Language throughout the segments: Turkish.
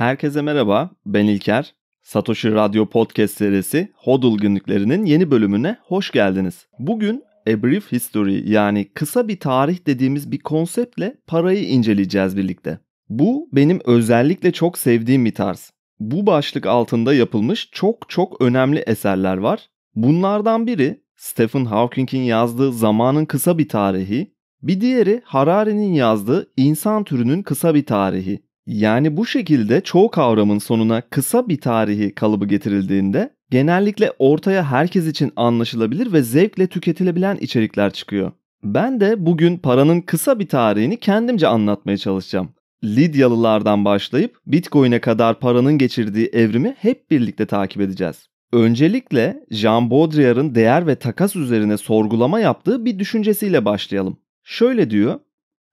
Herkese merhaba, ben İlker. Satoshi Radyo Podcast serisi HODL günlüklerinin yeni bölümüne hoş geldiniz. Bugün A Brief History yani kısa bir tarih dediğimiz bir konseptle parayı inceleyeceğiz birlikte. Bu benim özellikle çok sevdiğim bir tarz. Bu başlık altında yapılmış çok çok önemli eserler var. Bunlardan biri Stephen Hawking'in yazdığı Zamanın Kısa Bir Tarihi, bir diğeri Harari'nin yazdığı İnsan Türünün Kısa Bir Tarihi. Yani bu şekilde çoğu kavramın sonuna kısa bir tarihi kalıbı getirildiğinde genellikle ortaya herkes için anlaşılabilir ve zevkle tüketilebilen içerikler çıkıyor. Ben de bugün paranın kısa bir tarihini kendimce anlatmaya çalışacağım. Lidyalılardan başlayıp Bitcoin'e kadar paranın geçirdiği evrimi hep birlikte takip edeceğiz. Öncelikle Jean Baudrillard'ın değer ve takas üzerine sorgulama yaptığı bir düşüncesiyle başlayalım. Şöyle diyor,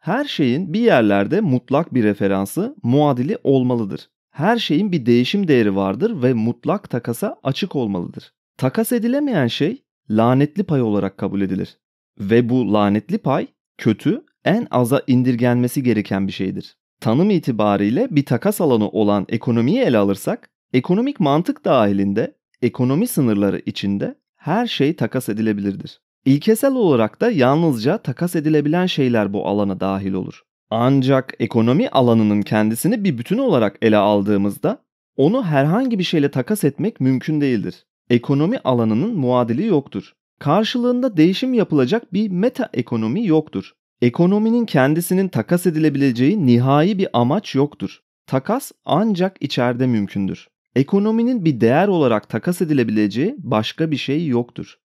her şeyin bir yerlerde mutlak bir referansı, muadili olmalıdır. Her şeyin bir değişim değeri vardır ve mutlak takasa açık olmalıdır. Takas edilemeyen şey lanetli pay olarak kabul edilir. Ve bu lanetli pay kötü, en aza indirgenmesi gereken bir şeydir. Tanım itibariyle bir takas alanı olan ekonomiyi ele alırsak, ekonomik mantık dahilinde, ekonomi sınırları içinde her şey takas edilebilirdir. İlkesel olarak da yalnızca takas edilebilen şeyler bu alana dahil olur. Ancak ekonomi alanının kendisini bir bütün olarak ele aldığımızda onu herhangi bir şeyle takas etmek mümkün değildir. Ekonomi alanının muadili yoktur. Karşılığında değişim yapılacak bir meta ekonomi yoktur. Ekonominin kendisinin takas edilebileceği nihai bir amaç yoktur. Takas ancak içeride mümkündür. Ekonominin bir değer olarak takas edilebileceği başka bir şey yoktur.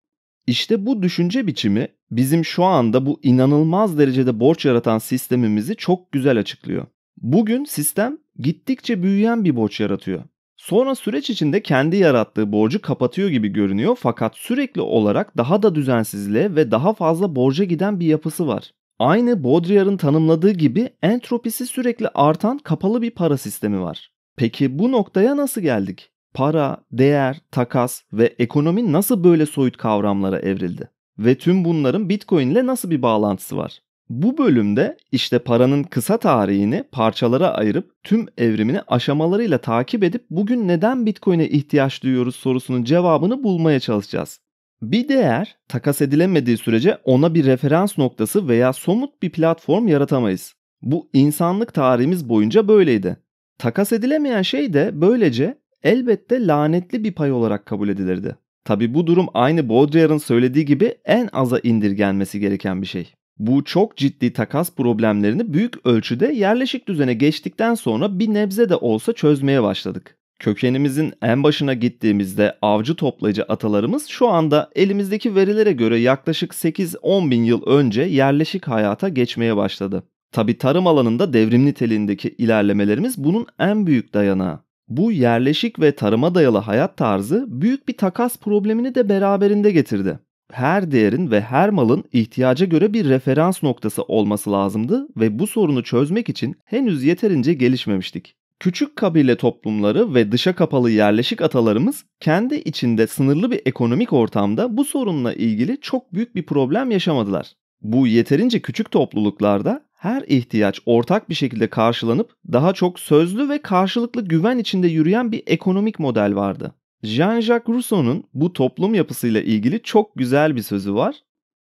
İşte bu düşünce biçimi bizim şu anda bu inanılmaz derecede borç yaratan sistemimizi çok güzel açıklıyor. Bugün sistem gittikçe büyüyen bir borç yaratıyor. Sonra süreç içinde kendi yarattığı borcu kapatıyor gibi görünüyor fakat sürekli olarak daha da düzensizliğe ve daha fazla borca giden bir yapısı var. Aynı Baudrillard'ın tanımladığı gibi entropisi sürekli artan kapalı bir para sistemi var. Peki bu noktaya nasıl geldik? para, değer, takas ve ekonomi nasıl böyle soyut kavramlara evrildi? Ve tüm bunların Bitcoin ile nasıl bir bağlantısı var? Bu bölümde işte paranın kısa tarihini parçalara ayırıp tüm evrimini aşamalarıyla takip edip bugün neden Bitcoin'e ihtiyaç duyuyoruz sorusunun cevabını bulmaya çalışacağız. Bir değer takas edilemediği sürece ona bir referans noktası veya somut bir platform yaratamayız. Bu insanlık tarihimiz boyunca böyleydi. Takas edilemeyen şey de böylece elbette lanetli bir pay olarak kabul edilirdi. Tabi bu durum aynı Baudrillard'ın söylediği gibi en aza indirgenmesi gereken bir şey. Bu çok ciddi takas problemlerini büyük ölçüde yerleşik düzene geçtikten sonra bir nebze de olsa çözmeye başladık. Kökenimizin en başına gittiğimizde avcı toplayıcı atalarımız şu anda elimizdeki verilere göre yaklaşık 8-10 bin yıl önce yerleşik hayata geçmeye başladı. Tabi tarım alanında devrim niteliğindeki ilerlemelerimiz bunun en büyük dayanağı. Bu yerleşik ve tarıma dayalı hayat tarzı büyük bir takas problemini de beraberinde getirdi. Her değerin ve her malın ihtiyaca göre bir referans noktası olması lazımdı ve bu sorunu çözmek için henüz yeterince gelişmemiştik. Küçük kabile toplumları ve dışa kapalı yerleşik atalarımız kendi içinde sınırlı bir ekonomik ortamda bu sorunla ilgili çok büyük bir problem yaşamadılar. Bu yeterince küçük topluluklarda her ihtiyaç ortak bir şekilde karşılanıp daha çok sözlü ve karşılıklı güven içinde yürüyen bir ekonomik model vardı. Jean-Jacques Rousseau'nun bu toplum yapısıyla ilgili çok güzel bir sözü var.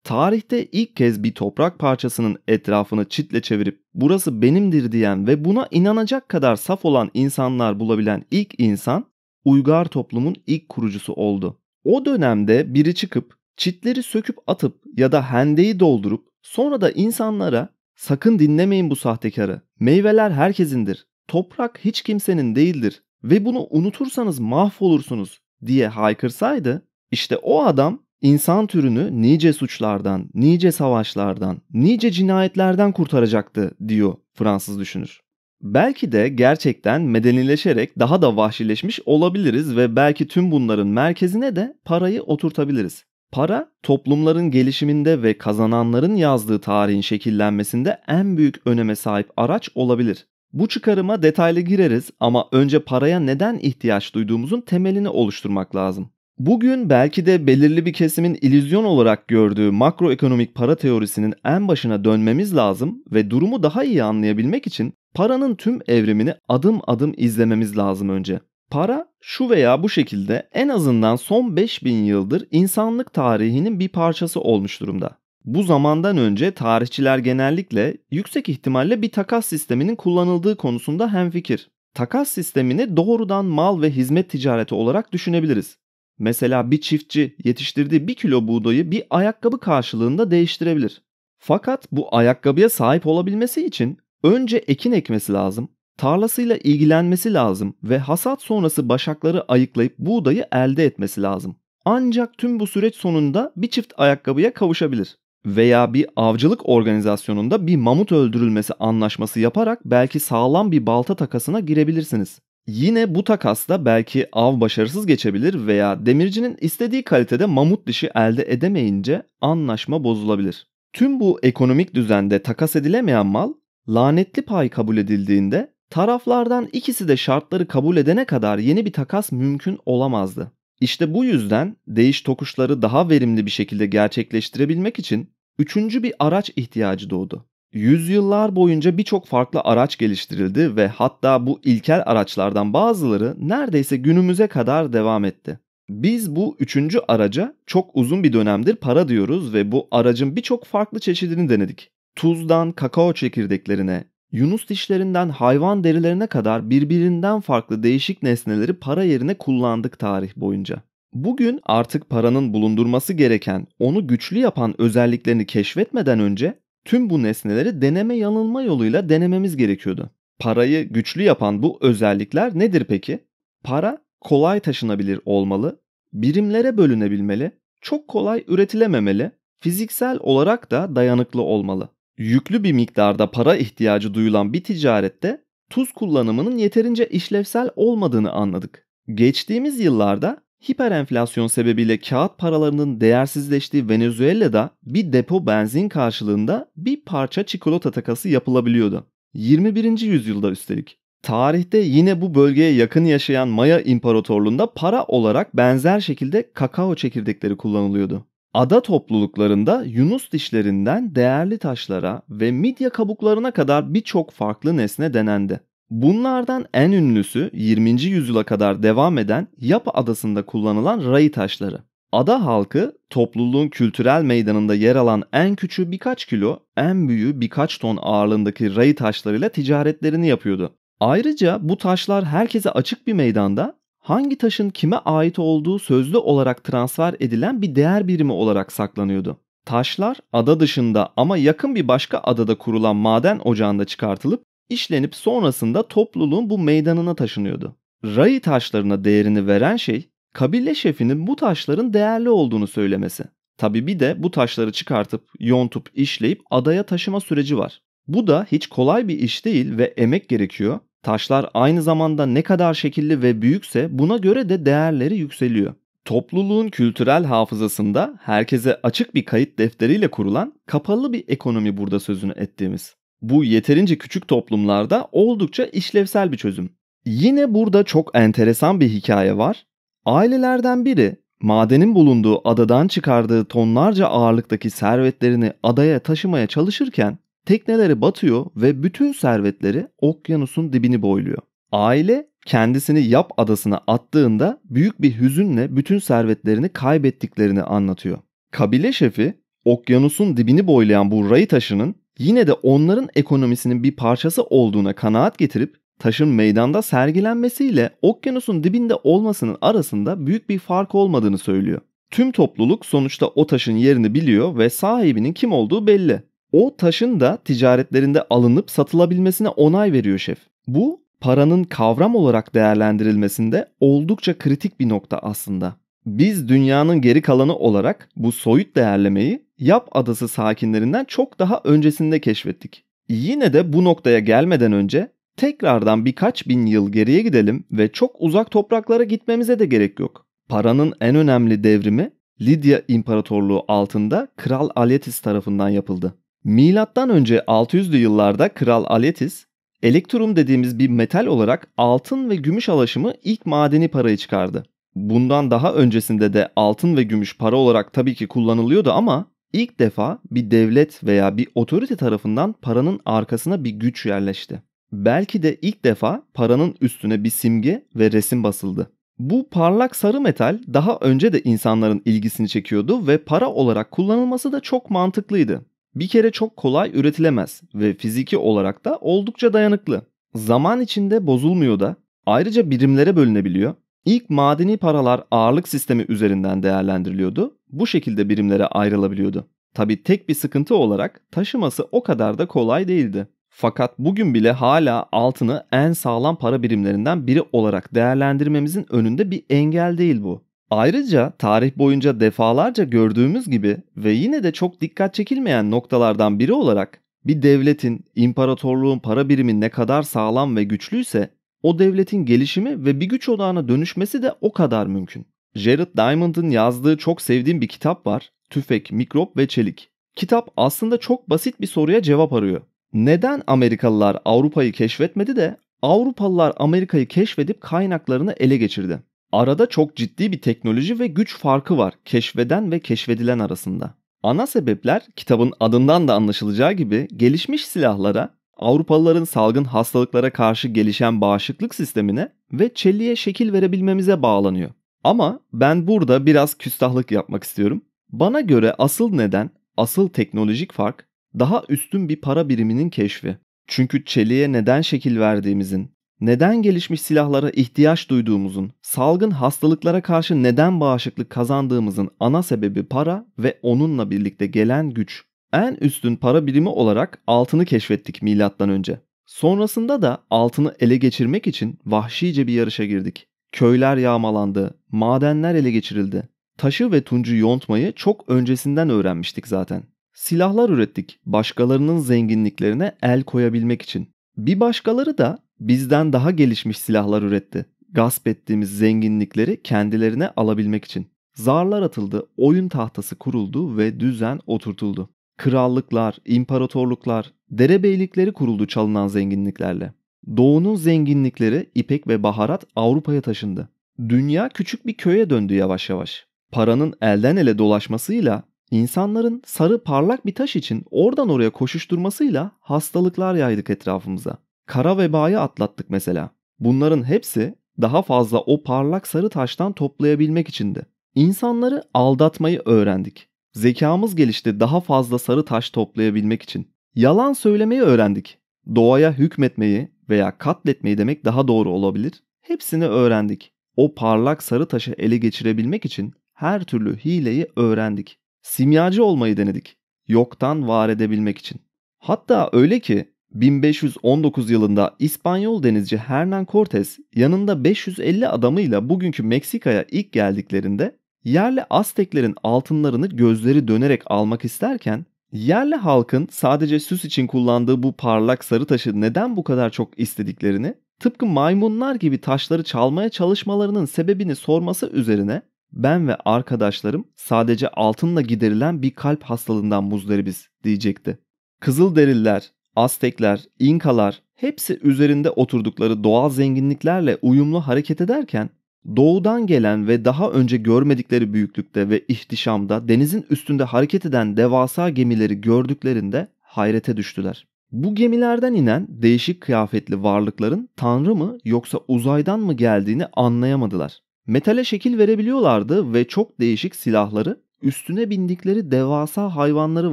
Tarihte ilk kez bir toprak parçasının etrafını çitle çevirip burası benimdir diyen ve buna inanacak kadar saf olan insanlar bulabilen ilk insan uygar toplumun ilk kurucusu oldu. O dönemde biri çıkıp çitleri söküp atıp ya da hendeyi doldurup sonra da insanlara Sakın dinlemeyin bu sahtekarı. Meyveler herkesindir. Toprak hiç kimsenin değildir ve bunu unutursanız mahvolursunuz diye haykırsaydı işte o adam insan türünü nice suçlardan, nice savaşlardan, nice cinayetlerden kurtaracaktı diyor Fransız düşünür. Belki de gerçekten medenileşerek daha da vahşileşmiş olabiliriz ve belki tüm bunların merkezine de parayı oturtabiliriz. Para toplumların gelişiminde ve kazananların yazdığı tarihin şekillenmesinde en büyük öneme sahip araç olabilir. Bu çıkarıma detaylı gireriz ama önce paraya neden ihtiyaç duyduğumuzun temelini oluşturmak lazım. Bugün belki de belirli bir kesimin ilüzyon olarak gördüğü makroekonomik para teorisinin en başına dönmemiz lazım ve durumu daha iyi anlayabilmek için paranın tüm evrimini adım adım izlememiz lazım önce. Para şu veya bu şekilde en azından son 5000 yıldır insanlık tarihinin bir parçası olmuş durumda. Bu zamandan önce tarihçiler genellikle yüksek ihtimalle bir takas sisteminin kullanıldığı konusunda hemfikir. Takas sistemini doğrudan mal ve hizmet ticareti olarak düşünebiliriz. Mesela bir çiftçi yetiştirdiği bir kilo buğdayı bir ayakkabı karşılığında değiştirebilir. Fakat bu ayakkabıya sahip olabilmesi için önce ekin ekmesi lazım, tarlasıyla ilgilenmesi lazım ve hasat sonrası başakları ayıklayıp buğdayı elde etmesi lazım. Ancak tüm bu süreç sonunda bir çift ayakkabıya kavuşabilir veya bir avcılık organizasyonunda bir mamut öldürülmesi anlaşması yaparak belki sağlam bir balta takasına girebilirsiniz. Yine bu takasta belki av başarısız geçebilir veya demircinin istediği kalitede mamut dişi elde edemeyince anlaşma bozulabilir. Tüm bu ekonomik düzende takas edilemeyen mal lanetli pay kabul edildiğinde Taraflardan ikisi de şartları kabul edene kadar yeni bir takas mümkün olamazdı. İşte bu yüzden değiş tokuşları daha verimli bir şekilde gerçekleştirebilmek için üçüncü bir araç ihtiyacı doğdu. Yüzyıllar boyunca birçok farklı araç geliştirildi ve hatta bu ilkel araçlardan bazıları neredeyse günümüze kadar devam etti. Biz bu üçüncü araca çok uzun bir dönemdir para diyoruz ve bu aracın birçok farklı çeşidini denedik. Tuzdan kakao çekirdeklerine, Yunus dişlerinden hayvan derilerine kadar birbirinden farklı değişik nesneleri para yerine kullandık tarih boyunca. Bugün artık paranın bulundurması gereken, onu güçlü yapan özelliklerini keşfetmeden önce tüm bu nesneleri deneme yanılma yoluyla denememiz gerekiyordu. Parayı güçlü yapan bu özellikler nedir peki? Para kolay taşınabilir olmalı, birimlere bölünebilmeli, çok kolay üretilememeli, fiziksel olarak da dayanıklı olmalı yüklü bir miktarda para ihtiyacı duyulan bir ticarette tuz kullanımının yeterince işlevsel olmadığını anladık. Geçtiğimiz yıllarda hiperenflasyon sebebiyle kağıt paralarının değersizleştiği Venezuela'da bir depo benzin karşılığında bir parça çikolata takası yapılabiliyordu. 21. yüzyılda üstelik. Tarihte yine bu bölgeye yakın yaşayan Maya İmparatorluğu'nda para olarak benzer şekilde kakao çekirdekleri kullanılıyordu. Ada topluluklarında yunus dişlerinden değerli taşlara ve midye kabuklarına kadar birçok farklı nesne denendi. Bunlardan en ünlüsü 20. yüzyıla kadar devam eden Yapa adasında kullanılan rayı taşları. Ada halkı topluluğun kültürel meydanında yer alan en küçüğü birkaç kilo, en büyüğü birkaç ton ağırlığındaki rayı taşlarıyla ticaretlerini yapıyordu. Ayrıca bu taşlar herkese açık bir meydanda hangi taşın kime ait olduğu sözlü olarak transfer edilen bir değer birimi olarak saklanıyordu. Taşlar ada dışında ama yakın bir başka adada kurulan maden ocağında çıkartılıp işlenip sonrasında topluluğun bu meydanına taşınıyordu. Rai taşlarına değerini veren şey kabile şefinin bu taşların değerli olduğunu söylemesi. Tabi bir de bu taşları çıkartıp, yontup, işleyip adaya taşıma süreci var. Bu da hiç kolay bir iş değil ve emek gerekiyor Taşlar aynı zamanda ne kadar şekilli ve büyükse buna göre de değerleri yükseliyor. Topluluğun kültürel hafızasında herkese açık bir kayıt defteriyle kurulan kapalı bir ekonomi burada sözünü ettiğimiz. Bu yeterince küçük toplumlarda oldukça işlevsel bir çözüm. Yine burada çok enteresan bir hikaye var. Ailelerden biri madenin bulunduğu adadan çıkardığı tonlarca ağırlıktaki servetlerini adaya taşımaya çalışırken Tekneleri batıyor ve bütün servetleri okyanusun dibini boyluyor. Aile kendisini Yap adasına attığında büyük bir hüzünle bütün servetlerini kaybettiklerini anlatıyor. Kabile şefi okyanusun dibini boylayan bu rayı taşının yine de onların ekonomisinin bir parçası olduğuna kanaat getirip taşın meydanda sergilenmesiyle okyanusun dibinde olmasının arasında büyük bir fark olmadığını söylüyor. Tüm topluluk sonuçta o taşın yerini biliyor ve sahibinin kim olduğu belli. O taşın da ticaretlerinde alınıp satılabilmesine onay veriyor şef. Bu paranın kavram olarak değerlendirilmesinde oldukça kritik bir nokta aslında. Biz dünyanın geri kalanı olarak bu soyut değerlemeyi Yap adası sakinlerinden çok daha öncesinde keşfettik. Yine de bu noktaya gelmeden önce tekrardan birkaç bin yıl geriye gidelim ve çok uzak topraklara gitmemize de gerek yok. Paranın en önemli devrimi Lidya İmparatorluğu altında Kral Aletis tarafından yapıldı. Milattan önce 600'lü yıllarda Kral Aletis, elektrum dediğimiz bir metal olarak altın ve gümüş alaşımı ilk madeni parayı çıkardı. Bundan daha öncesinde de altın ve gümüş para olarak tabii ki kullanılıyordu ama ilk defa bir devlet veya bir otorite tarafından paranın arkasına bir güç yerleşti. Belki de ilk defa paranın üstüne bir simge ve resim basıldı. Bu parlak sarı metal daha önce de insanların ilgisini çekiyordu ve para olarak kullanılması da çok mantıklıydı. Bir kere çok kolay üretilemez ve fiziki olarak da oldukça dayanıklı. Zaman içinde bozulmuyor da ayrıca birimlere bölünebiliyor. İlk madeni paralar ağırlık sistemi üzerinden değerlendiriliyordu. Bu şekilde birimlere ayrılabiliyordu. Tabi tek bir sıkıntı olarak taşıması o kadar da kolay değildi. Fakat bugün bile hala altını en sağlam para birimlerinden biri olarak değerlendirmemizin önünde bir engel değil bu. Ayrıca tarih boyunca defalarca gördüğümüz gibi ve yine de çok dikkat çekilmeyen noktalardan biri olarak bir devletin, imparatorluğun para birimi ne kadar sağlam ve güçlüyse o devletin gelişimi ve bir güç odağına dönüşmesi de o kadar mümkün. Jared Diamond'ın yazdığı çok sevdiğim bir kitap var. Tüfek, Mikrop ve Çelik. Kitap aslında çok basit bir soruya cevap arıyor. Neden Amerikalılar Avrupa'yı keşfetmedi de Avrupalılar Amerika'yı keşfedip kaynaklarını ele geçirdi? Arada çok ciddi bir teknoloji ve güç farkı var keşfeden ve keşfedilen arasında. Ana sebepler kitabın adından da anlaşılacağı gibi gelişmiş silahlara, Avrupalıların salgın hastalıklara karşı gelişen bağışıklık sistemine ve çeliğe şekil verebilmemize bağlanıyor. Ama ben burada biraz küstahlık yapmak istiyorum. Bana göre asıl neden, asıl teknolojik fark daha üstün bir para biriminin keşfi. Çünkü çeliğe neden şekil verdiğimizin, neden gelişmiş silahlara ihtiyaç duyduğumuzun, salgın hastalıklara karşı neden bağışıklık kazandığımızın ana sebebi para ve onunla birlikte gelen güç. En üstün para birimi olarak altını keşfettik milattan önce. Sonrasında da altını ele geçirmek için vahşice bir yarışa girdik. Köyler yağmalandı, madenler ele geçirildi. Taşı ve tuncu yontmayı çok öncesinden öğrenmiştik zaten. Silahlar ürettik başkalarının zenginliklerine el koyabilmek için. Bir başkaları da bizden daha gelişmiş silahlar üretti. Gasp ettiğimiz zenginlikleri kendilerine alabilmek için. Zarlar atıldı, oyun tahtası kuruldu ve düzen oturtuldu. Krallıklar, imparatorluklar, derebeylikleri kuruldu çalınan zenginliklerle. Doğunun zenginlikleri ipek ve baharat Avrupa'ya taşındı. Dünya küçük bir köye döndü yavaş yavaş. Paranın elden ele dolaşmasıyla insanların sarı parlak bir taş için oradan oraya koşuşturmasıyla hastalıklar yaydık etrafımıza kara vebayı atlattık mesela. Bunların hepsi daha fazla o parlak sarı taştan toplayabilmek içindi. İnsanları aldatmayı öğrendik. Zekamız gelişti daha fazla sarı taş toplayabilmek için. Yalan söylemeyi öğrendik. Doğaya hükmetmeyi veya katletmeyi demek daha doğru olabilir. Hepsini öğrendik. O parlak sarı taşı ele geçirebilmek için her türlü hileyi öğrendik. Simyacı olmayı denedik. Yoktan var edebilmek için. Hatta öyle ki 1519 yılında İspanyol denizci Hernán Cortés yanında 550 adamıyla bugünkü Meksika'ya ilk geldiklerinde yerli Azteklerin altınlarını gözleri dönerek almak isterken yerli halkın sadece süs için kullandığı bu parlak sarı taşı neden bu kadar çok istediklerini tıpkı maymunlar gibi taşları çalmaya çalışmalarının sebebini sorması üzerine ben ve arkadaşlarım sadece altınla giderilen bir kalp hastalığından muzdaribiz diyecekti. Kızıl Kızılderililer Aztekler, İnkalar hepsi üzerinde oturdukları doğal zenginliklerle uyumlu hareket ederken doğudan gelen ve daha önce görmedikleri büyüklükte ve ihtişamda denizin üstünde hareket eden devasa gemileri gördüklerinde hayrete düştüler. Bu gemilerden inen değişik kıyafetli varlıkların tanrı mı yoksa uzaydan mı geldiğini anlayamadılar. Metale şekil verebiliyorlardı ve çok değişik silahları, üstüne bindikleri devasa hayvanları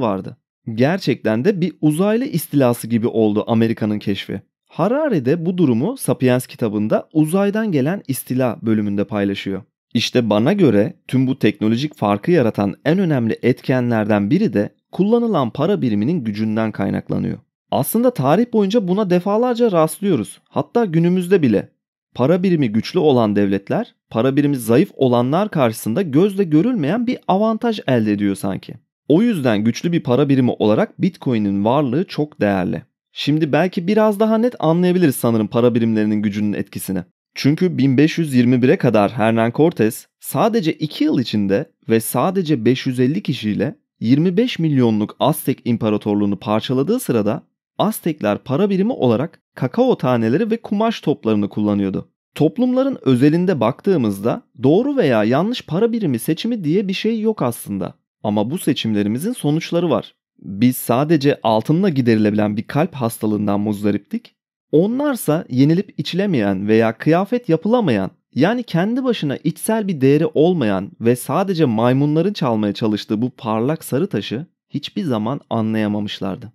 vardı. Gerçekten de bir uzaylı istilası gibi oldu Amerika'nın keşfi. Harare de bu durumu Sapiens kitabında uzaydan gelen istila bölümünde paylaşıyor. İşte bana göre tüm bu teknolojik farkı yaratan en önemli etkenlerden biri de kullanılan para biriminin gücünden kaynaklanıyor. Aslında tarih boyunca buna defalarca rastlıyoruz. Hatta günümüzde bile para birimi güçlü olan devletler para birimi zayıf olanlar karşısında gözle görülmeyen bir avantaj elde ediyor sanki. O yüzden güçlü bir para birimi olarak Bitcoin'in varlığı çok değerli. Şimdi belki biraz daha net anlayabiliriz sanırım para birimlerinin gücünün etkisini. Çünkü 1521'e kadar Hernán Cortés sadece 2 yıl içinde ve sadece 550 kişiyle 25 milyonluk Aztek imparatorluğunu parçaladığı sırada Aztekler para birimi olarak kakao taneleri ve kumaş toplarını kullanıyordu. Toplumların özelinde baktığımızda doğru veya yanlış para birimi seçimi diye bir şey yok aslında. Ama bu seçimlerimizin sonuçları var. Biz sadece altınla giderilebilen bir kalp hastalığından muzdariptik. Onlarsa yenilip içilemeyen veya kıyafet yapılamayan yani kendi başına içsel bir değeri olmayan ve sadece maymunların çalmaya çalıştığı bu parlak sarı taşı hiçbir zaman anlayamamışlardı.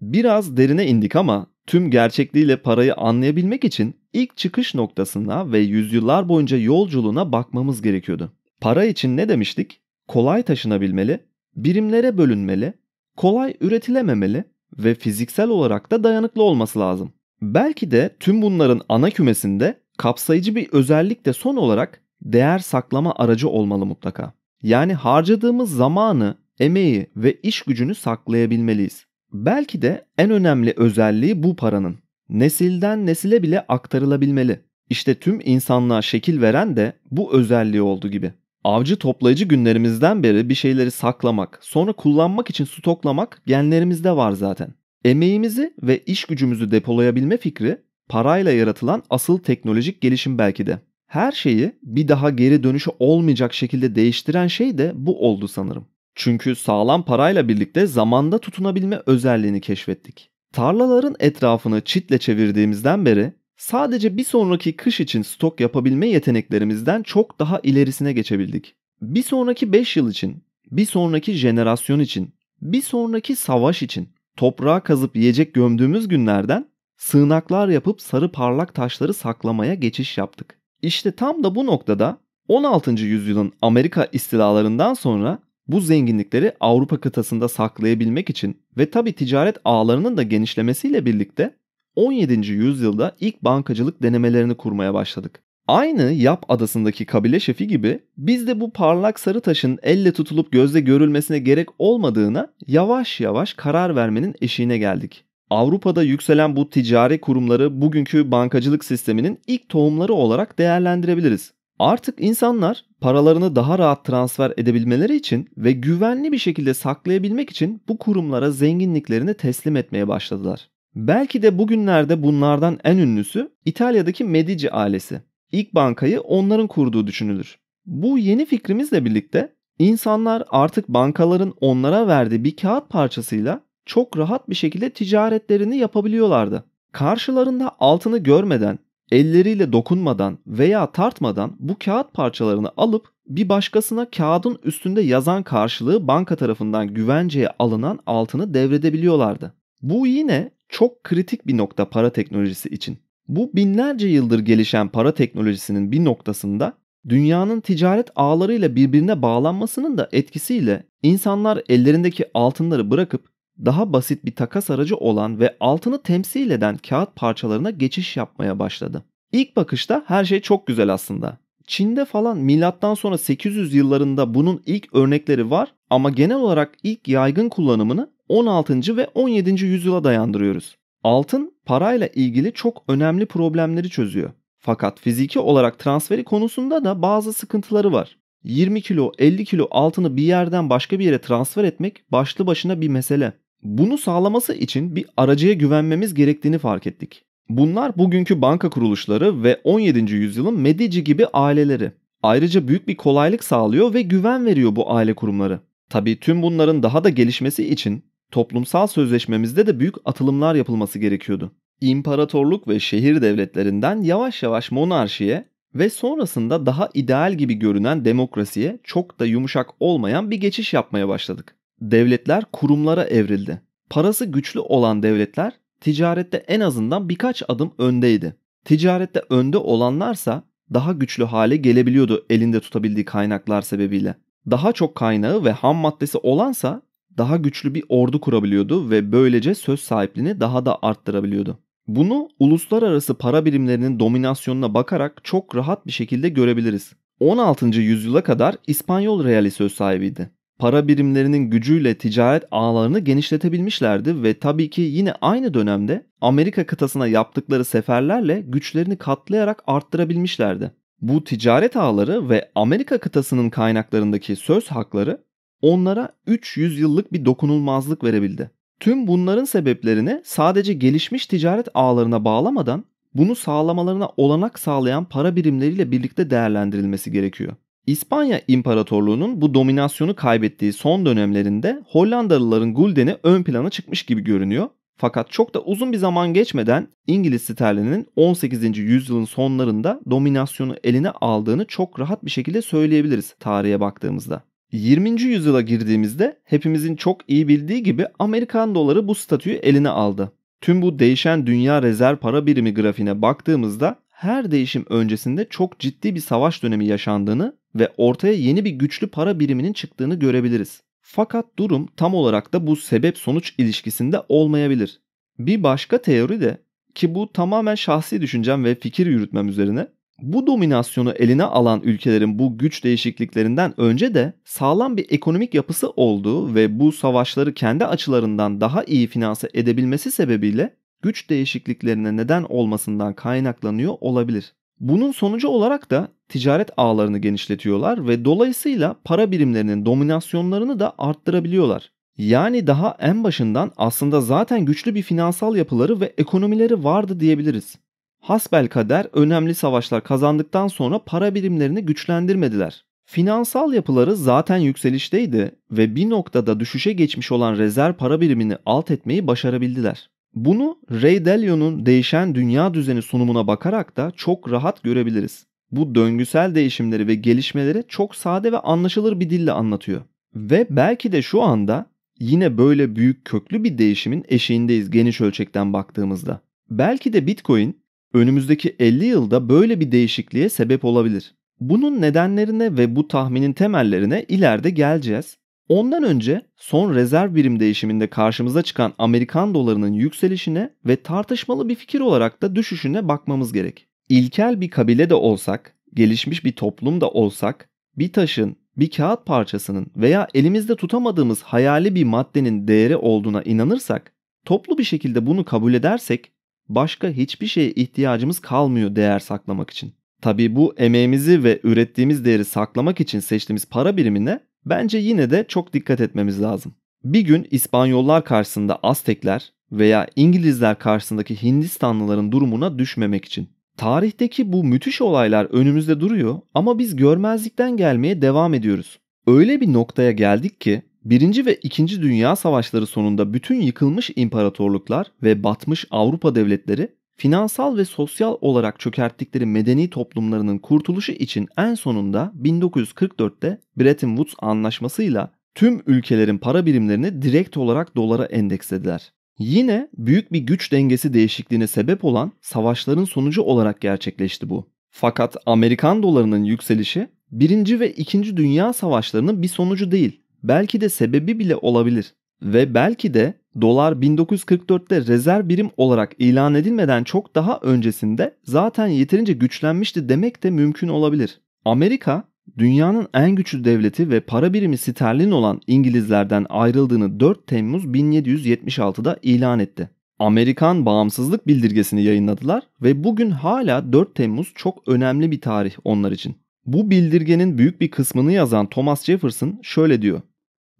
Biraz derine indik ama tüm gerçekliğiyle parayı anlayabilmek için ilk çıkış noktasına ve yüzyıllar boyunca yolculuğuna bakmamız gerekiyordu. Para için ne demiştik? kolay taşınabilmeli, birimlere bölünmeli, kolay üretilememeli ve fiziksel olarak da dayanıklı olması lazım. Belki de tüm bunların ana kümesinde kapsayıcı bir özellik de son olarak değer saklama aracı olmalı mutlaka. Yani harcadığımız zamanı, emeği ve iş gücünü saklayabilmeliyiz. Belki de en önemli özelliği bu paranın. Nesilden nesile bile aktarılabilmeli. İşte tüm insanlığa şekil veren de bu özelliği oldu gibi. Avcı toplayıcı günlerimizden beri bir şeyleri saklamak, sonra kullanmak için stoklamak genlerimizde var zaten. Emeğimizi ve iş gücümüzü depolayabilme fikri parayla yaratılan asıl teknolojik gelişim belki de. Her şeyi bir daha geri dönüşü olmayacak şekilde değiştiren şey de bu oldu sanırım. Çünkü sağlam parayla birlikte zamanda tutunabilme özelliğini keşfettik. Tarlaların etrafını çitle çevirdiğimizden beri Sadece bir sonraki kış için stok yapabilme yeteneklerimizden çok daha ilerisine geçebildik. Bir sonraki 5 yıl için, bir sonraki jenerasyon için, bir sonraki savaş için toprağa kazıp yiyecek gömdüğümüz günlerden sığınaklar yapıp sarı parlak taşları saklamaya geçiş yaptık. İşte tam da bu noktada 16. yüzyılın Amerika istilalarından sonra bu zenginlikleri Avrupa kıtasında saklayabilmek için ve tabi ticaret ağlarının da genişlemesiyle birlikte 17. yüzyılda ilk bankacılık denemelerini kurmaya başladık. Aynı Yap adasındaki kabile şefi gibi biz de bu parlak sarı taşın elle tutulup gözle görülmesine gerek olmadığına yavaş yavaş karar vermenin eşiğine geldik. Avrupa'da yükselen bu ticari kurumları bugünkü bankacılık sisteminin ilk tohumları olarak değerlendirebiliriz. Artık insanlar paralarını daha rahat transfer edebilmeleri için ve güvenli bir şekilde saklayabilmek için bu kurumlara zenginliklerini teslim etmeye başladılar. Belki de bugünlerde bunlardan en ünlüsü İtalya'daki Medici ailesi. İlk bankayı onların kurduğu düşünülür. Bu yeni fikrimizle birlikte insanlar artık bankaların onlara verdiği bir kağıt parçasıyla çok rahat bir şekilde ticaretlerini yapabiliyorlardı. Karşılarında altını görmeden, elleriyle dokunmadan veya tartmadan bu kağıt parçalarını alıp bir başkasına kağıdın üstünde yazan karşılığı banka tarafından güvenceye alınan altını devredebiliyorlardı. Bu yine çok kritik bir nokta para teknolojisi için. Bu binlerce yıldır gelişen para teknolojisinin bir noktasında dünyanın ticaret ağlarıyla birbirine bağlanmasının da etkisiyle insanlar ellerindeki altınları bırakıp daha basit bir takas aracı olan ve altını temsil eden kağıt parçalarına geçiş yapmaya başladı. İlk bakışta her şey çok güzel aslında. Çin'de falan milattan sonra 800 yıllarında bunun ilk örnekleri var ama genel olarak ilk yaygın kullanımını 16. ve 17. yüzyıla dayandırıyoruz. Altın parayla ilgili çok önemli problemleri çözüyor. Fakat fiziki olarak transferi konusunda da bazı sıkıntıları var. 20 kilo 50 kilo altını bir yerden başka bir yere transfer etmek başlı başına bir mesele. Bunu sağlaması için bir aracıya güvenmemiz gerektiğini fark ettik. Bunlar bugünkü banka kuruluşları ve 17. yüzyılın Medici gibi aileleri. Ayrıca büyük bir kolaylık sağlıyor ve güven veriyor bu aile kurumları. Tabii tüm bunların daha da gelişmesi için toplumsal sözleşmemizde de büyük atılımlar yapılması gerekiyordu. İmparatorluk ve şehir devletlerinden yavaş yavaş monarşiye ve sonrasında daha ideal gibi görünen demokrasiye çok da yumuşak olmayan bir geçiş yapmaya başladık. Devletler kurumlara evrildi. Parası güçlü olan devletler ticarette en azından birkaç adım öndeydi. Ticarette önde olanlarsa daha güçlü hale gelebiliyordu elinde tutabildiği kaynaklar sebebiyle. Daha çok kaynağı ve ham maddesi olansa daha güçlü bir ordu kurabiliyordu ve böylece söz sahipliğini daha da arttırabiliyordu. Bunu uluslararası para birimlerinin dominasyonuna bakarak çok rahat bir şekilde görebiliriz. 16. yüzyıla kadar İspanyol reali söz sahibiydi. Para birimlerinin gücüyle ticaret ağlarını genişletebilmişlerdi ve tabii ki yine aynı dönemde Amerika kıtasına yaptıkları seferlerle güçlerini katlayarak arttırabilmişlerdi. Bu ticaret ağları ve Amerika kıtasının kaynaklarındaki söz hakları onlara 300 yıllık bir dokunulmazlık verebildi. Tüm bunların sebeplerini sadece gelişmiş ticaret ağlarına bağlamadan bunu sağlamalarına olanak sağlayan para birimleriyle birlikte değerlendirilmesi gerekiyor. İspanya İmparatorluğu'nun bu dominasyonu kaybettiği son dönemlerinde Hollandalıların guldeni ön plana çıkmış gibi görünüyor. Fakat çok da uzun bir zaman geçmeden İngiliz sterlininin 18. yüzyılın sonlarında dominasyonu eline aldığını çok rahat bir şekilde söyleyebiliriz tarihe baktığımızda. 20. yüzyıla girdiğimizde hepimizin çok iyi bildiği gibi Amerikan doları bu statüyü eline aldı. Tüm bu değişen dünya rezerv para birimi grafiğine baktığımızda her değişim öncesinde çok ciddi bir savaş dönemi yaşandığını ve ortaya yeni bir güçlü para biriminin çıktığını görebiliriz. Fakat durum tam olarak da bu sebep sonuç ilişkisinde olmayabilir. Bir başka teori de ki bu tamamen şahsi düşüncem ve fikir yürütmem üzerine bu dominasyonu eline alan ülkelerin bu güç değişikliklerinden önce de sağlam bir ekonomik yapısı olduğu ve bu savaşları kendi açılarından daha iyi finanse edebilmesi sebebiyle güç değişikliklerine neden olmasından kaynaklanıyor olabilir. Bunun sonucu olarak da ticaret ağlarını genişletiyorlar ve dolayısıyla para birimlerinin dominasyonlarını da arttırabiliyorlar. Yani daha en başından aslında zaten güçlü bir finansal yapıları ve ekonomileri vardı diyebiliriz. Hasbel kader önemli savaşlar kazandıktan sonra para birimlerini güçlendirmediler. Finansal yapıları zaten yükselişteydi ve bir noktada düşüşe geçmiş olan rezerv para birimini alt etmeyi başarabildiler. Bunu Ray Dalio'nun değişen dünya düzeni sunumuna bakarak da çok rahat görebiliriz. Bu döngüsel değişimleri ve gelişmeleri çok sade ve anlaşılır bir dille anlatıyor. Ve belki de şu anda yine böyle büyük köklü bir değişimin eşiğindeyiz geniş ölçekten baktığımızda. Belki de Bitcoin önümüzdeki 50 yılda böyle bir değişikliğe sebep olabilir. Bunun nedenlerine ve bu tahminin temellerine ileride geleceğiz. Ondan önce son rezerv birim değişiminde karşımıza çıkan Amerikan dolarının yükselişine ve tartışmalı bir fikir olarak da düşüşüne bakmamız gerek. İlkel bir kabile de olsak, gelişmiş bir toplum da olsak, bir taşın, bir kağıt parçasının veya elimizde tutamadığımız hayali bir maddenin değeri olduğuna inanırsak, toplu bir şekilde bunu kabul edersek başka hiçbir şeye ihtiyacımız kalmıyor değer saklamak için. Tabi bu emeğimizi ve ürettiğimiz değeri saklamak için seçtiğimiz para birimine bence yine de çok dikkat etmemiz lazım. Bir gün İspanyollar karşısında Aztekler veya İngilizler karşısındaki Hindistanlıların durumuna düşmemek için. Tarihteki bu müthiş olaylar önümüzde duruyor ama biz görmezlikten gelmeye devam ediyoruz. Öyle bir noktaya geldik ki Birinci ve İkinci Dünya Savaşları sonunda bütün yıkılmış imparatorluklar ve batmış Avrupa devletleri finansal ve sosyal olarak çökerttikleri medeni toplumlarının kurtuluşu için en sonunda 1944'te Bretton Woods anlaşmasıyla tüm ülkelerin para birimlerini direkt olarak dolara endekslediler. Yine büyük bir güç dengesi değişikliğine sebep olan savaşların sonucu olarak gerçekleşti bu. Fakat Amerikan dolarının yükselişi 1. ve 2. Dünya Savaşlarının bir sonucu değil, belki de sebebi bile olabilir ve belki de dolar 1944'te rezerv birim olarak ilan edilmeden çok daha öncesinde zaten yeterince güçlenmişti demek de mümkün olabilir. Amerika dünyanın en güçlü devleti ve para birimi sterlin olan İngilizlerden ayrıldığını 4 Temmuz 1776'da ilan etti. Amerikan bağımsızlık bildirgesini yayınladılar ve bugün hala 4 Temmuz çok önemli bir tarih onlar için. Bu bildirgenin büyük bir kısmını yazan Thomas Jefferson şöyle diyor.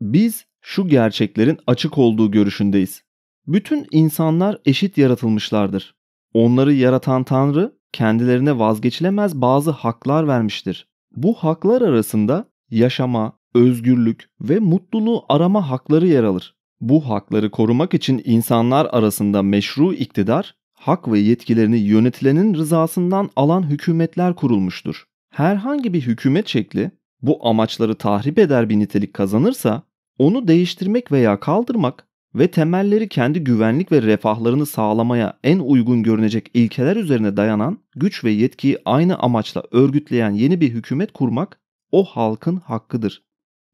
Biz şu gerçeklerin açık olduğu görüşündeyiz. Bütün insanlar eşit yaratılmışlardır. Onları yaratan Tanrı kendilerine vazgeçilemez bazı haklar vermiştir. Bu haklar arasında yaşama, özgürlük ve mutluluğu arama hakları yer alır. Bu hakları korumak için insanlar arasında meşru iktidar, hak ve yetkilerini yönetilenin rızasından alan hükümetler kurulmuştur. Herhangi bir hükümet şekli bu amaçları tahrip eder bir nitelik kazanırsa onu değiştirmek veya kaldırmak ve temelleri kendi güvenlik ve refahlarını sağlamaya en uygun görünecek ilkeler üzerine dayanan güç ve yetkiyi aynı amaçla örgütleyen yeni bir hükümet kurmak o halkın hakkıdır.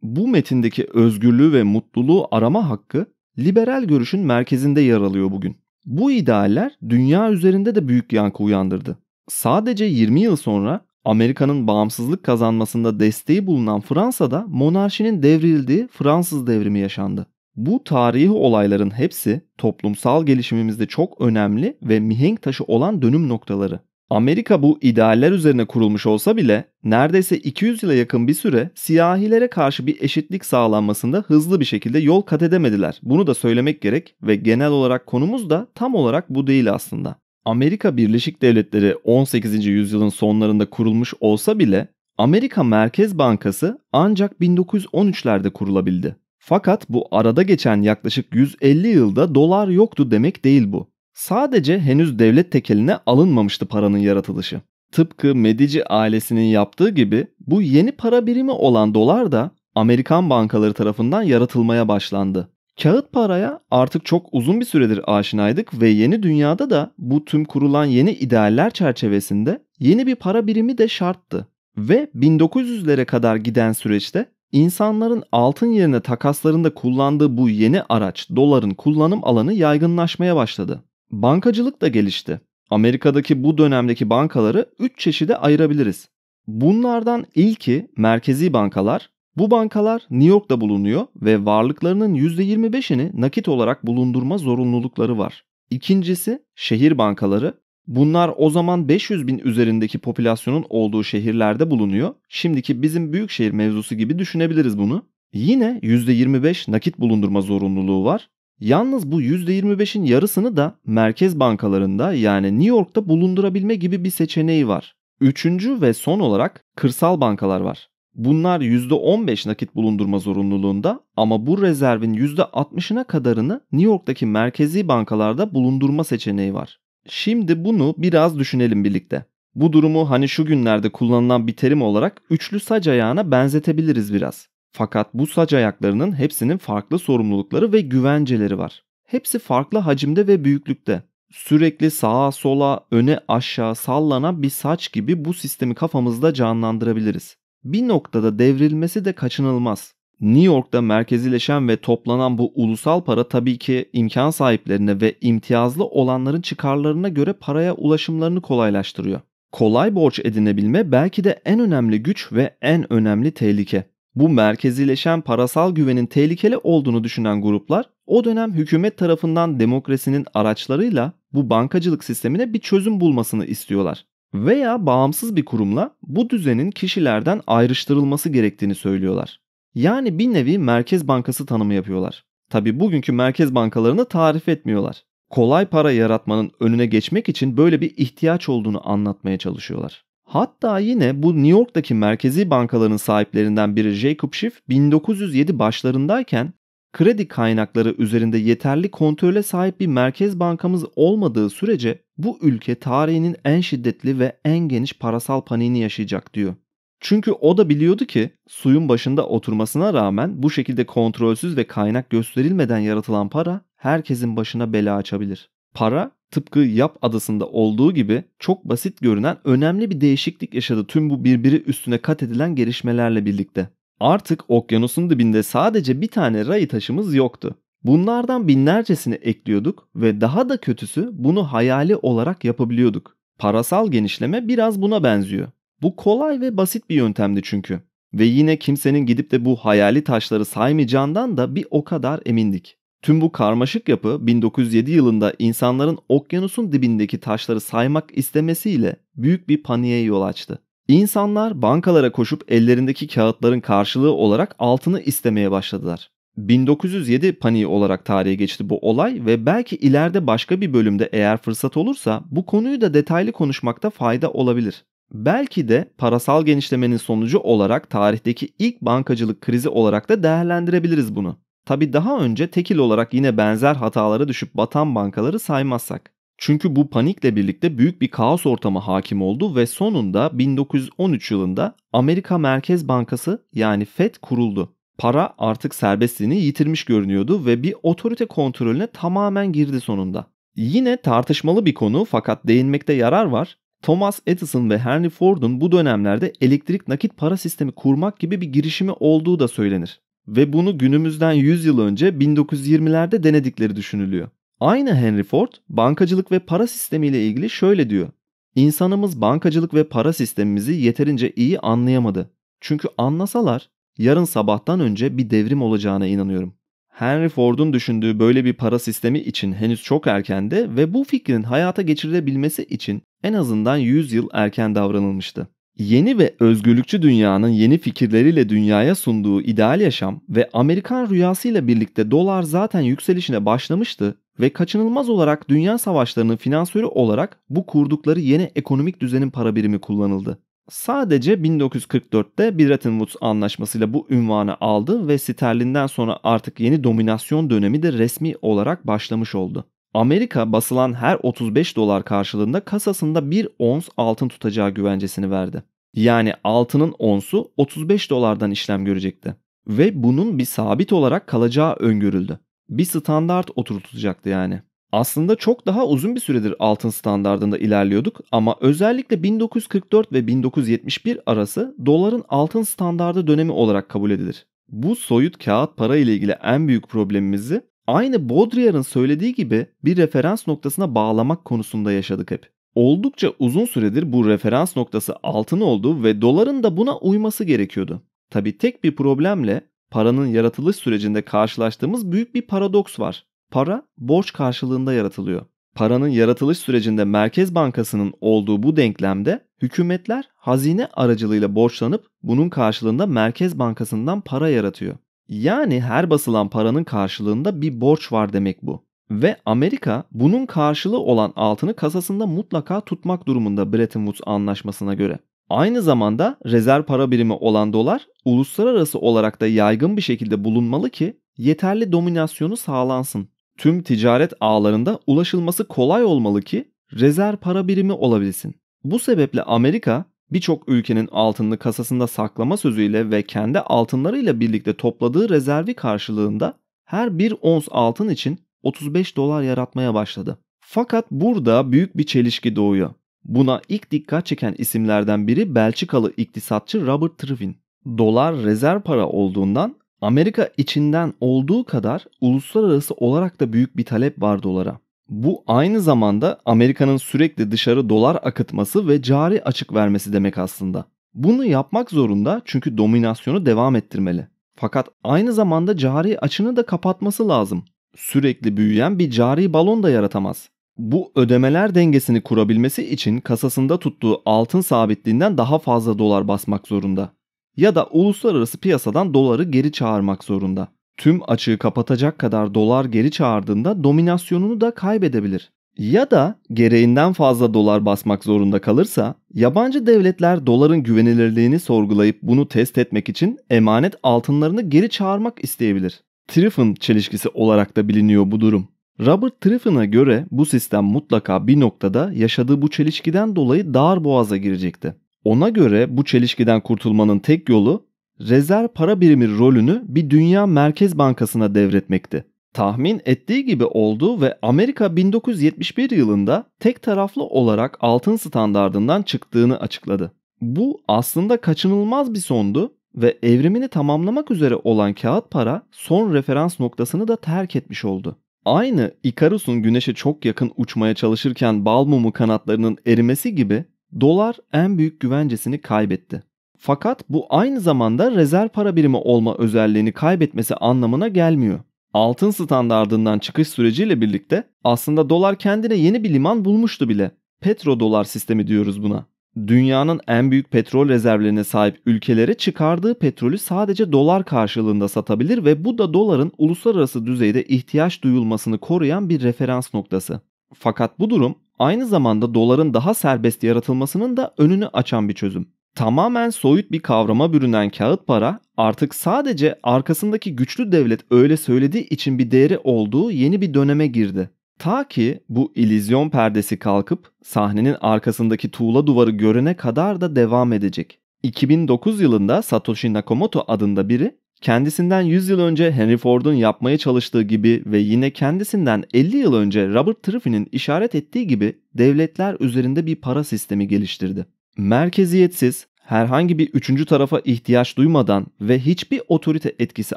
Bu metindeki özgürlüğü ve mutluluğu arama hakkı liberal görüşün merkezinde yer alıyor bugün. Bu idealler dünya üzerinde de büyük yankı uyandırdı. Sadece 20 yıl sonra Amerika'nın bağımsızlık kazanmasında desteği bulunan Fransa'da monarşinin devrildiği Fransız devrimi yaşandı. Bu tarihi olayların hepsi toplumsal gelişimimizde çok önemli ve mihenk taşı olan dönüm noktaları. Amerika bu idealler üzerine kurulmuş olsa bile neredeyse 200 yıla yakın bir süre siyahilere karşı bir eşitlik sağlanmasında hızlı bir şekilde yol kat edemediler. Bunu da söylemek gerek ve genel olarak konumuz da tam olarak bu değil aslında. Amerika Birleşik Devletleri 18. yüzyılın sonlarında kurulmuş olsa bile Amerika Merkez Bankası ancak 1913'lerde kurulabildi. Fakat bu arada geçen yaklaşık 150 yılda dolar yoktu demek değil bu. Sadece henüz devlet tekeline alınmamıştı paranın yaratılışı. Tıpkı Medici ailesinin yaptığı gibi bu yeni para birimi olan dolar da Amerikan bankaları tarafından yaratılmaya başlandı. Kağıt paraya artık çok uzun bir süredir aşinaydık ve yeni dünyada da bu tüm kurulan yeni idealler çerçevesinde yeni bir para birimi de şarttı. Ve 1900'lere kadar giden süreçte insanların altın yerine takaslarında kullandığı bu yeni araç doların kullanım alanı yaygınlaşmaya başladı. Bankacılık da gelişti. Amerika'daki bu dönemdeki bankaları 3 çeşide ayırabiliriz. Bunlardan ilki merkezi bankalar, bu bankalar New York'ta bulunuyor ve varlıklarının %25'ini nakit olarak bulundurma zorunlulukları var. İkincisi şehir bankaları. Bunlar o zaman 500 bin üzerindeki popülasyonun olduğu şehirlerde bulunuyor. Şimdiki bizim büyük şehir mevzusu gibi düşünebiliriz bunu. Yine %25 nakit bulundurma zorunluluğu var. Yalnız bu %25'in yarısını da merkez bankalarında yani New York'ta bulundurabilme gibi bir seçeneği var. Üçüncü ve son olarak kırsal bankalar var. Bunlar %15 nakit bulundurma zorunluluğunda ama bu rezervin %60'ına kadarını New York'taki merkezi bankalarda bulundurma seçeneği var. Şimdi bunu biraz düşünelim birlikte. Bu durumu hani şu günlerde kullanılan bir terim olarak üçlü sac ayağına benzetebiliriz biraz. Fakat bu sac ayaklarının hepsinin farklı sorumlulukları ve güvenceleri var. Hepsi farklı hacimde ve büyüklükte. Sürekli sağa sola, öne aşağı sallanan bir saç gibi bu sistemi kafamızda canlandırabiliriz bir noktada devrilmesi de kaçınılmaz. New York'ta merkezileşen ve toplanan bu ulusal para tabii ki imkan sahiplerine ve imtiyazlı olanların çıkarlarına göre paraya ulaşımlarını kolaylaştırıyor. Kolay borç edinebilme belki de en önemli güç ve en önemli tehlike. Bu merkezileşen parasal güvenin tehlikeli olduğunu düşünen gruplar o dönem hükümet tarafından demokrasinin araçlarıyla bu bankacılık sistemine bir çözüm bulmasını istiyorlar veya bağımsız bir kurumla bu düzenin kişilerden ayrıştırılması gerektiğini söylüyorlar. Yani bir nevi merkez bankası tanımı yapıyorlar. Tabi bugünkü merkez bankalarını tarif etmiyorlar. Kolay para yaratmanın önüne geçmek için böyle bir ihtiyaç olduğunu anlatmaya çalışıyorlar. Hatta yine bu New York'taki merkezi bankaların sahiplerinden biri Jacob Schiff 1907 başlarındayken kredi kaynakları üzerinde yeterli kontrole sahip bir merkez bankamız olmadığı sürece bu ülke tarihinin en şiddetli ve en geniş parasal paniğini yaşayacak diyor. Çünkü o da biliyordu ki suyun başında oturmasına rağmen bu şekilde kontrolsüz ve kaynak gösterilmeden yaratılan para herkesin başına bela açabilir. Para tıpkı Yap adasında olduğu gibi çok basit görünen önemli bir değişiklik yaşadı tüm bu birbiri üstüne kat edilen gelişmelerle birlikte. Artık okyanusun dibinde sadece bir tane rayı taşımız yoktu. Bunlardan binlercesini ekliyorduk ve daha da kötüsü bunu hayali olarak yapabiliyorduk. Parasal genişleme biraz buna benziyor. Bu kolay ve basit bir yöntemdi çünkü. Ve yine kimsenin gidip de bu hayali taşları saymayacağından da bir o kadar emindik. Tüm bu karmaşık yapı 1907 yılında insanların okyanusun dibindeki taşları saymak istemesiyle büyük bir paniğe yol açtı. İnsanlar bankalara koşup ellerindeki kağıtların karşılığı olarak altını istemeye başladılar. 1907 paniği olarak tarihe geçti bu olay ve belki ileride başka bir bölümde eğer fırsat olursa bu konuyu da detaylı konuşmakta fayda olabilir. Belki de parasal genişlemenin sonucu olarak tarihteki ilk bankacılık krizi olarak da değerlendirebiliriz bunu. Tabi daha önce tekil olarak yine benzer hatalara düşüp batan bankaları saymazsak. Çünkü bu panikle birlikte büyük bir kaos ortamı hakim oldu ve sonunda 1913 yılında Amerika Merkez Bankası yani FED kuruldu. Para artık serbestliğini yitirmiş görünüyordu ve bir otorite kontrolüne tamamen girdi sonunda. Yine tartışmalı bir konu fakat değinmekte yarar var. Thomas Edison ve Henry Ford'un bu dönemlerde elektrik nakit para sistemi kurmak gibi bir girişimi olduğu da söylenir. Ve bunu günümüzden 100 yıl önce 1920'lerde denedikleri düşünülüyor. Aynı Henry Ford bankacılık ve para sistemiyle ilgili şöyle diyor. İnsanımız bankacılık ve para sistemimizi yeterince iyi anlayamadı. Çünkü anlasalar yarın sabahtan önce bir devrim olacağına inanıyorum. Henry Ford'un düşündüğü böyle bir para sistemi için henüz çok erkende ve bu fikrin hayata geçirilebilmesi için en azından 100 yıl erken davranılmıştı. Yeni ve özgürlükçü dünyanın yeni fikirleriyle dünyaya sunduğu ideal yaşam ve Amerikan rüyasıyla birlikte dolar zaten yükselişine başlamıştı ve kaçınılmaz olarak dünya savaşlarının finansörü olarak bu kurdukları yeni ekonomik düzenin para birimi kullanıldı. Sadece 1944'te Bretton Woods anlaşmasıyla bu ünvanı aldı ve sterlinden sonra artık yeni dominasyon dönemi de resmi olarak başlamış oldu. Amerika basılan her 35 dolar karşılığında kasasında bir ons altın tutacağı güvencesini verdi. Yani altının onsu 35 dolardan işlem görecekti. Ve bunun bir sabit olarak kalacağı öngörüldü. Bir standart oturtulacaktı yani. Aslında çok daha uzun bir süredir altın standardında ilerliyorduk ama özellikle 1944 ve 1971 arası doların altın standardı dönemi olarak kabul edilir. Bu soyut kağıt para ile ilgili en büyük problemimizi aynı Baudrillard'ın söylediği gibi bir referans noktasına bağlamak konusunda yaşadık hep. Oldukça uzun süredir bu referans noktası altın oldu ve doların da buna uyması gerekiyordu. Tabi tek bir problemle paranın yaratılış sürecinde karşılaştığımız büyük bir paradoks var. Para borç karşılığında yaratılıyor. Paranın yaratılış sürecinde Merkez Bankası'nın olduğu bu denklemde hükümetler hazine aracılığıyla borçlanıp bunun karşılığında Merkez Bankası'ndan para yaratıyor. Yani her basılan paranın karşılığında bir borç var demek bu. Ve Amerika bunun karşılığı olan altını kasasında mutlaka tutmak durumunda Bretton Woods anlaşmasına göre. Aynı zamanda rezerv para birimi olan dolar uluslararası olarak da yaygın bir şekilde bulunmalı ki yeterli dominasyonu sağlansın tüm ticaret ağlarında ulaşılması kolay olmalı ki rezerv para birimi olabilsin. Bu sebeple Amerika birçok ülkenin altınını kasasında saklama sözüyle ve kendi altınlarıyla birlikte topladığı rezervi karşılığında her bir ons altın için 35 dolar yaratmaya başladı. Fakat burada büyük bir çelişki doğuyor. Buna ilk dikkat çeken isimlerden biri Belçikalı iktisatçı Robert Trevin. Dolar rezerv para olduğundan Amerika içinden olduğu kadar uluslararası olarak da büyük bir talep var dolara. Bu aynı zamanda Amerika'nın sürekli dışarı dolar akıtması ve cari açık vermesi demek aslında. Bunu yapmak zorunda çünkü dominasyonu devam ettirmeli. Fakat aynı zamanda cari açını da kapatması lazım. Sürekli büyüyen bir cari balon da yaratamaz. Bu ödemeler dengesini kurabilmesi için kasasında tuttuğu altın sabitliğinden daha fazla dolar basmak zorunda ya da uluslararası piyasadan doları geri çağırmak zorunda. Tüm açığı kapatacak kadar dolar geri çağırdığında dominasyonunu da kaybedebilir. Ya da gereğinden fazla dolar basmak zorunda kalırsa yabancı devletler doların güvenilirliğini sorgulayıp bunu test etmek için emanet altınlarını geri çağırmak isteyebilir. Triffin çelişkisi olarak da biliniyor bu durum. Robert Triffin'a göre bu sistem mutlaka bir noktada yaşadığı bu çelişkiden dolayı dar boğaza girecekti. Ona göre bu çelişkiden kurtulmanın tek yolu rezerv para birimi rolünü bir dünya merkez bankasına devretmekti. Tahmin ettiği gibi oldu ve Amerika 1971 yılında tek taraflı olarak altın standardından çıktığını açıkladı. Bu aslında kaçınılmaz bir sondu ve evrimini tamamlamak üzere olan kağıt para son referans noktasını da terk etmiş oldu. Aynı Icarus'un güneşe çok yakın uçmaya çalışırken bal mumu kanatlarının erimesi gibi dolar en büyük güvencesini kaybetti. Fakat bu aynı zamanda rezerv para birimi olma özelliğini kaybetmesi anlamına gelmiyor. Altın standardından çıkış süreciyle birlikte aslında dolar kendine yeni bir liman bulmuştu bile. Petrodolar sistemi diyoruz buna. Dünyanın en büyük petrol rezervlerine sahip ülkelere çıkardığı petrolü sadece dolar karşılığında satabilir ve bu da doların uluslararası düzeyde ihtiyaç duyulmasını koruyan bir referans noktası. Fakat bu durum aynı zamanda doların daha serbest yaratılmasının da önünü açan bir çözüm. Tamamen soyut bir kavrama bürünen kağıt para artık sadece arkasındaki güçlü devlet öyle söylediği için bir değeri olduğu yeni bir döneme girdi. Ta ki bu ilizyon perdesi kalkıp sahnenin arkasındaki tuğla duvarı görene kadar da devam edecek. 2009 yılında Satoshi Nakamoto adında biri Kendisinden 100 yıl önce Henry Ford'un yapmaya çalıştığı gibi ve yine kendisinden 50 yıl önce Robert Triffin'in işaret ettiği gibi devletler üzerinde bir para sistemi geliştirdi. Merkeziyetsiz, herhangi bir üçüncü tarafa ihtiyaç duymadan ve hiçbir otorite etkisi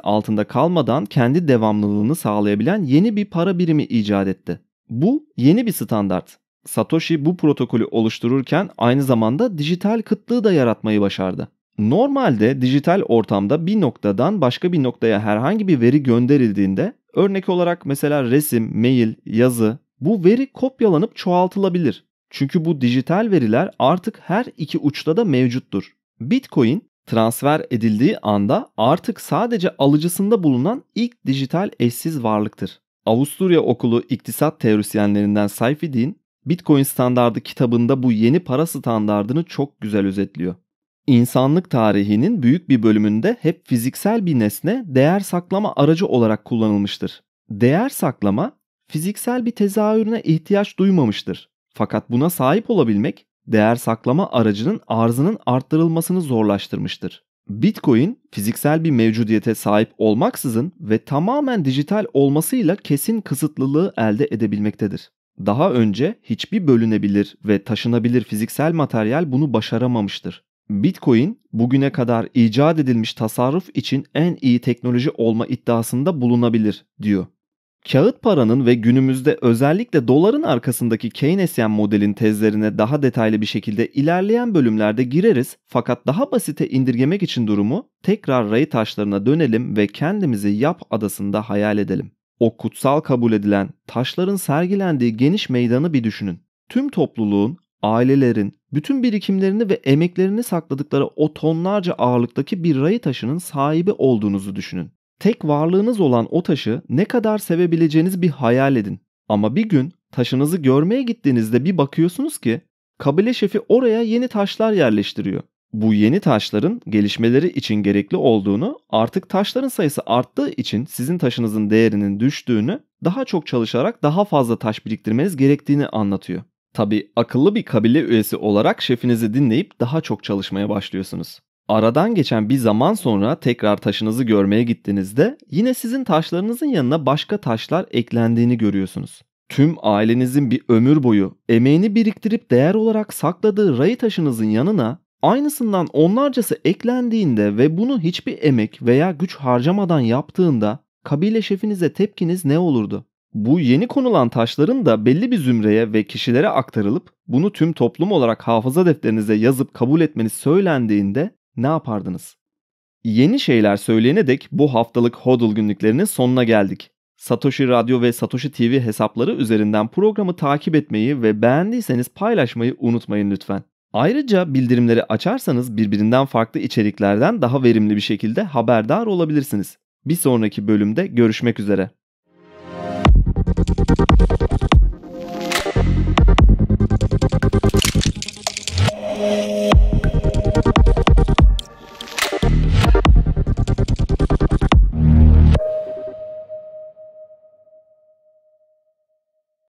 altında kalmadan kendi devamlılığını sağlayabilen yeni bir para birimi icat etti. Bu yeni bir standart. Satoshi bu protokolü oluştururken aynı zamanda dijital kıtlığı da yaratmayı başardı. Normalde dijital ortamda bir noktadan başka bir noktaya herhangi bir veri gönderildiğinde örnek olarak mesela resim, mail, yazı bu veri kopyalanıp çoğaltılabilir. Çünkü bu dijital veriler artık her iki uçta da mevcuttur. Bitcoin transfer edildiği anda artık sadece alıcısında bulunan ilk dijital eşsiz varlıktır. Avusturya Okulu iktisat teorisyenlerinden Sayfi Din, Bitcoin standardı kitabında bu yeni para standardını çok güzel özetliyor. İnsanlık tarihinin büyük bir bölümünde hep fiziksel bir nesne değer saklama aracı olarak kullanılmıştır. Değer saklama fiziksel bir tezahürüne ihtiyaç duymamıştır. Fakat buna sahip olabilmek değer saklama aracının arzının arttırılmasını zorlaştırmıştır. Bitcoin fiziksel bir mevcudiyete sahip olmaksızın ve tamamen dijital olmasıyla kesin kısıtlılığı elde edebilmektedir. Daha önce hiçbir bölünebilir ve taşınabilir fiziksel materyal bunu başaramamıştır. Bitcoin bugüne kadar icat edilmiş tasarruf için en iyi teknoloji olma iddiasında bulunabilir diyor. Kağıt paranın ve günümüzde özellikle doların arkasındaki Keynesyen modelin tezlerine daha detaylı bir şekilde ilerleyen bölümlerde gireriz fakat daha basite indirgemek için durumu tekrar ray taşlarına dönelim ve kendimizi yap adasında hayal edelim. O kutsal kabul edilen taşların sergilendiği geniş meydanı bir düşünün. Tüm topluluğun ailelerin bütün birikimlerini ve emeklerini sakladıkları o tonlarca ağırlıktaki bir rayı taşının sahibi olduğunuzu düşünün. Tek varlığınız olan o taşı ne kadar sevebileceğiniz bir hayal edin. Ama bir gün taşınızı görmeye gittiğinizde bir bakıyorsunuz ki kabile şefi oraya yeni taşlar yerleştiriyor. Bu yeni taşların gelişmeleri için gerekli olduğunu, artık taşların sayısı arttığı için sizin taşınızın değerinin düştüğünü, daha çok çalışarak daha fazla taş biriktirmeniz gerektiğini anlatıyor. Tabi akıllı bir kabile üyesi olarak şefinizi dinleyip daha çok çalışmaya başlıyorsunuz. Aradan geçen bir zaman sonra tekrar taşınızı görmeye gittiğinizde yine sizin taşlarınızın yanına başka taşlar eklendiğini görüyorsunuz. Tüm ailenizin bir ömür boyu emeğini biriktirip değer olarak sakladığı rayı taşınızın yanına aynısından onlarcası eklendiğinde ve bunu hiçbir emek veya güç harcamadan yaptığında kabile şefinize tepkiniz ne olurdu? Bu yeni konulan taşların da belli bir zümreye ve kişilere aktarılıp bunu tüm toplum olarak hafıza defterinize yazıp kabul etmeniz söylendiğinde ne yapardınız? Yeni şeyler söyleyene dek bu haftalık HODL günlüklerinin sonuna geldik. Satoshi Radyo ve Satoshi TV hesapları üzerinden programı takip etmeyi ve beğendiyseniz paylaşmayı unutmayın lütfen. Ayrıca bildirimleri açarsanız birbirinden farklı içeriklerden daha verimli bir şekilde haberdar olabilirsiniz. Bir sonraki bölümde görüşmek üzere. Thank you.